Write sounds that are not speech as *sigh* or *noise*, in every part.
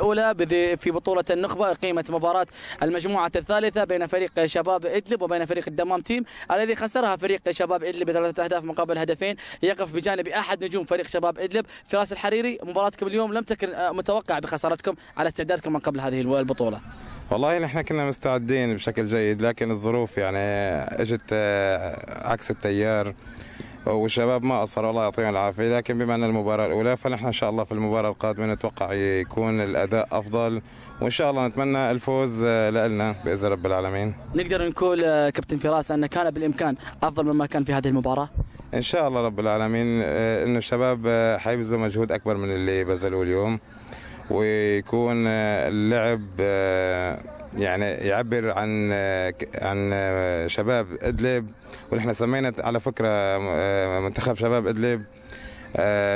الأولى في بطولة النخبة اقيمت مباراة المجموعة الثالثة بين فريق شباب إدلب وبين فريق الدمام تيم الذي خسرها فريق شباب إدلب بثلاثة أهداف مقابل هدفين يقف بجانب أحد نجوم فريق شباب إدلب فراس الحريري مباراتكم اليوم لم تكن آه، متوقع بخسارتكم على استعدادكم من قبل هذه البطولة والله نحن يعني كنا مستعدين بشكل جيد لكن الظروف يعني آه، اجت آه، عكس التيار والشباب ما قصروا الله يعطيهم العافيه لكن بما ان المباراه الاولى فنحن ان شاء الله في المباراه القادمه نتوقع يكون الاداء افضل وان شاء الله نتمنى الفوز آه، لنا باذن رب العالمين نقدر نقول آه، كابتن فراس ان كان بالامكان افضل مما كان في هذه المباراه ان شاء الله رب العالمين آه، انه الشباب حيبذلوا مجهود اكبر من اللي بذلوه اليوم ويكون آه، اللعب آه، يعني يعبر عن آه، عن شباب ادلب ونحن سمينا على فكره منتخب شباب ادلب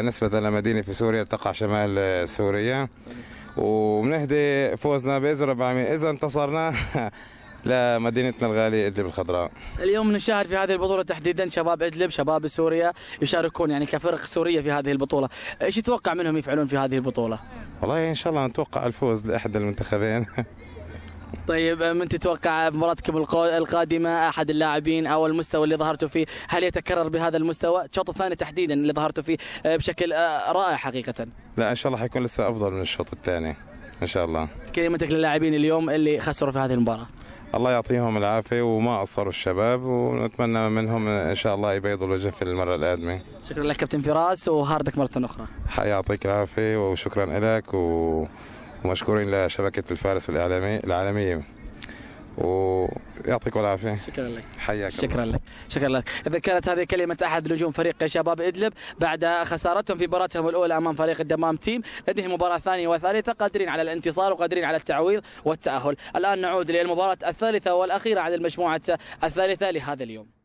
نسبه لمدينه في سوريا تقع شمال سوريا وبنهدي فوزنا باذن رب اذا انتصرنا *laughs* لمدينتنا الغالية إدلب الخضراء اليوم نشاهد في هذه البطولة تحديدا شباب إدلب شباب سوريا يشاركون يعني كفرق سورية في هذه البطولة إيش تتوقع منهم يفعلون في هذه البطولة؟ والله ان شاء الله نتوقع الفوز لاحد المنتخبين *laughs* طيب من تتوقع مباراتكم القادمه احد اللاعبين او المستوى اللي ظهرتوا فيه هل يتكرر بهذا المستوى الشوط الثاني تحديدا اللي ظهرتوا فيه أه، بشكل أه، رائع حقيقه لا ان شاء الله حيكون لسه افضل من الشوط الثاني ان شاء الله كلمتك للاعبين اليوم اللي خسروا في هذه المباراه الله يعطيهم العافيه وما قصروا الشباب ونتمنى منهم ان شاء الله يبيضوا الوجه في المره القادمه شكرا لك كابتن فراس وهاردك مره اخرى يعطيك العافيه وشكرا لك ومشكورين لشبكه الفارس الاعلامي العالميه و يعطيك العافيه شكرا لك حياك شكرا الله. لك شكرا لك اذا كانت هذه كلمه احد نجوم فريق شباب ادلب بعد خسارتهم في مباراتهم الاولى امام فريق الدمام تيم لديهم مباراه ثانيه وثالثه قادرين على الانتصار وقادرين على التعويض والتاهل الان نعود للمباراه الثالثه والاخيره عن المجموعه الثالثه لهذا اليوم